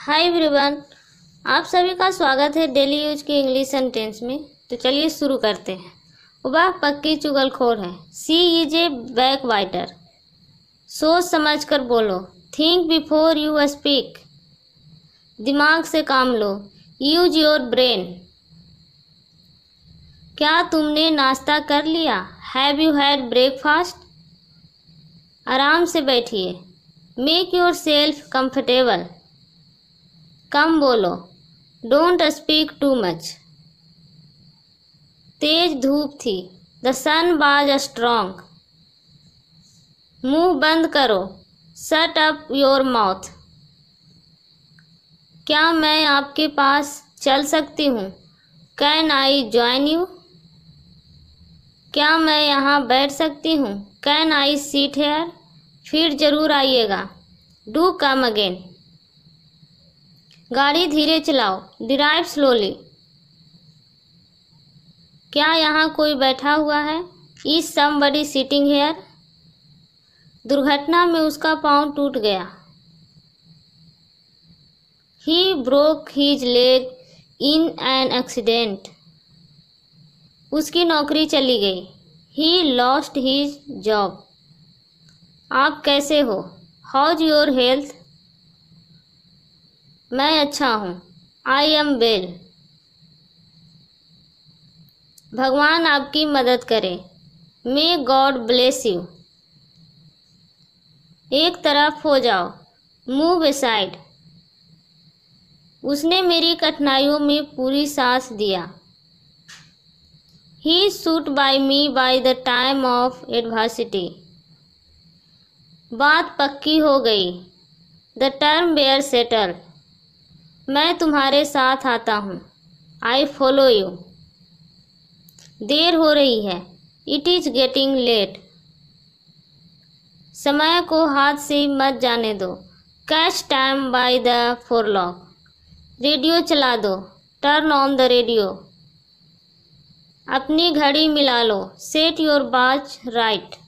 hi everyone आप सभी का स्वागत है डेली यूज के इंग्लिश सेंटेंस में तो चलिए शुरू करते हैं वह पक्की चुगलखोर है सी इज ए बैक वाइटर सोच समझ कर बोलो थिंक बिफोर यू स्पीक दिमाग से काम लो यूज योर ब्रेन क्या तुमने नाश्ता कर लिया हैव यू हैड ब्रेकफास्ट आराम से बैठिए मेक योर सेल्फ कम्फर्टेबल कम बोलो डोंट स्पीक टू मच तेज धूप थी द सन वाज स्ट्रॉन्ग मुंह बंद करो सेट अप योर माउथ क्या मैं आपके पास चल सकती हूँ कैन आई ज्वाइन यू क्या मैं यहाँ बैठ सकती हूँ कैन आई सीट हेयर फिर ज़रूर आइएगा डू कम अगेन गाड़ी धीरे चलाओ ड्राइव स्लोली क्या यहाँ कोई बैठा हुआ है इस समबडी सीटिंग हेयर दुर्घटना में उसका पाँव टूट गया he broke his leg in an accident उसकी नौकरी चली गई ही लॉस्ट हीज जॉब आप कैसे हो हाउज योर हेल्थ मैं अच्छा हूँ आई एम वेल भगवान आपकी मदद करे मे गॉड ब्लेस यू एक तरफ हो जाओ मूव साइड उसने मेरी कठिनाइयों में पूरी सांस दिया he stood by me by the time of adversity बात पक्की हो गई द टर्म बेयर सेटल मैं तुम्हारे साथ आता हूँ आई फॉलो यू देर हो रही है इट इज़ गेटिंग लेट समय को हाथ से मत जाने दो catch time by the forelock radio चला दो टर्न ऑन द रेडियो अपनी घड़ी मिला लो सेट योर बाज राइट